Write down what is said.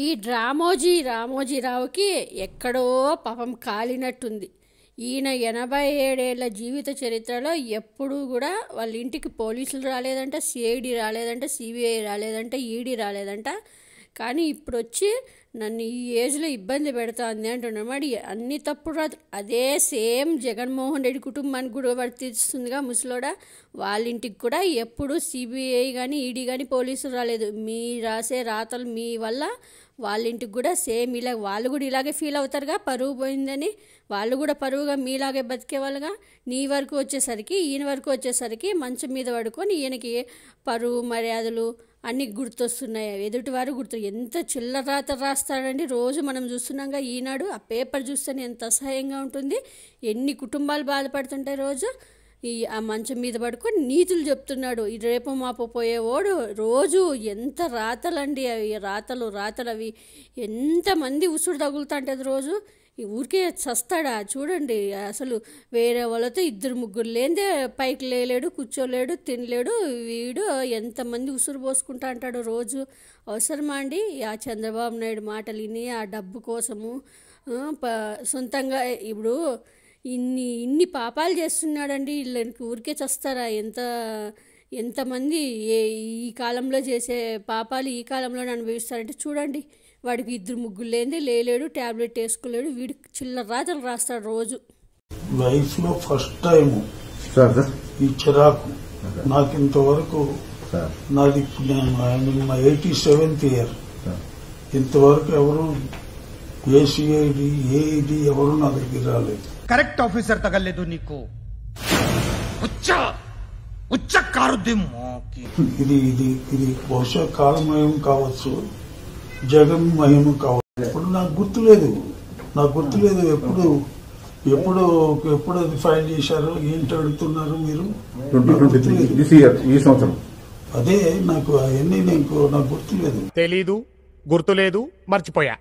ఈ డ్రామోజీ రామోజీరావుకి ఎక్కడో పాపం కాలినట్టుంది ఈయన ఎనభై ఏడేళ్ల జీవిత చరిత్రలో ఎప్పుడూ కూడా వాళ్ళ ఇంటికి పోలీసులు రాలేదంట సిఐడి రాలేదంట సిబిఐ రాలేదంట ఈడీ రాలేదంట కానీ ఇప్పుడు వచ్చి నన్ను ఈ ఏజ్లో ఇబ్బంది పెడుతుంది అంటున్నాడు మరి అన్ని తప్పుడు అదే సేమ్ జగన్మోహన్ రెడ్డి కుటుంబానికి కూడా వర్తిస్తుందిగా ముసలోడ వాళ్ళ ఇంటికి కూడా ఎప్పుడు సిబిఐ కానీ ఈడీ కానీ పోలీసులు రాలేదు మీ రాసే రాతలు మీ వల్ల వాళ్ళ ఇంటికి కూడా సేమ్ ఇలా వాళ్ళు కూడా ఇలాగే ఫీల్ అవుతారుగా పరువు పోయిందని వాళ్ళు కూడా పరువుగా మీలాగే వాళ్ళుగా నీ వరకు వచ్చేసరికి ఈయన వరకు వచ్చేసరికి మంచం మీద పడుకొని ఈయనకి పరువు మర్యాదలు అన్నీ గుర్తొస్తున్నాయి ఎదుటివారు గుర్తు ఎంత చిల్లరాత రాస్తాడండి రోజు మనం చూస్తున్నాగా ఈనాడు ఆ పేపర్ చూస్తేనే ఎంత అసహ్యంగా ఉంటుంది ఎన్ని కుటుంబాలు బాధపడుతుంటాయి రోజు ఈ ఆ మంచం మీద పడుకొని నీతులు చెప్తున్నాడు ఈ రేపు మాపు పోయేవాడు రోజు ఎంత రాతలండి అవి రాతలు రాతలు అవి ఎంతమంది ఉసురు తగులుతుంటుంది రోజు ఊరికే చస్తాడా చూడండి అసలు వేరే వాళ్ళతో ఇద్దరు ముగ్గురు లేదే పైకి లేలేడు కూర్చోలేడు తినలేడు వీడు ఎంతమంది ఉసురు పోసుకుంటా అంటాడు రోజు అవసరమా అండి ఆ చంద్రబాబు నాయుడు మాటలు విని ఆ డబ్బు కోసము సొంతంగా ఇప్పుడు ఇన్ని ఇన్ని పాపాలు చేస్తున్నాడండి వీళ్ళకి ఊరికే చస్తారా ఎంత ఎంతమంది ఏ ఈ కాలంలో చేసే పాపాలు ఈ కాలంలోనే అనుభవిస్తారంటే చూడండి వాడికి ఇద్దరు ముగ్గురు లేదే లేలేడు ట్యాబ్లెట్ వేసుకోలేడు వీడి చిల్లర రాజులు రాస్తాడు రోజు లో ఫస్ట్ టైం ఈ చిరాకు నాకు ఇంతవరకు నాది నేను మా ఎయిటీ సెవెంత్ ఇయర్ ఇంతవరకు ఎవరు ఏసీఐడి ఏఐడి e ఎవరు నా దగ్గర రాలేదు కరెక్ట్ ఆఫీసర్ తగలేదు నీకు వచ్చా ఉచ్చ కారుద్యమోకి ఇది ఇది ఇది బహుశా కాలమయం కావచ్చు జగన్మయం కావచ్చు ఎప్పుడు నాకు గుర్తులేదు నాకు గుర్తులేదు ఎప్పుడు ఎప్పుడు ఎప్పుడు అది ఫైల్ చేశారు ఏంటి అడుగుతున్నారు మీరు అదే నాకు అవన్నీ నాకు నాకు లేదు తెలీదు గుర్తులేదు మర్చిపోయా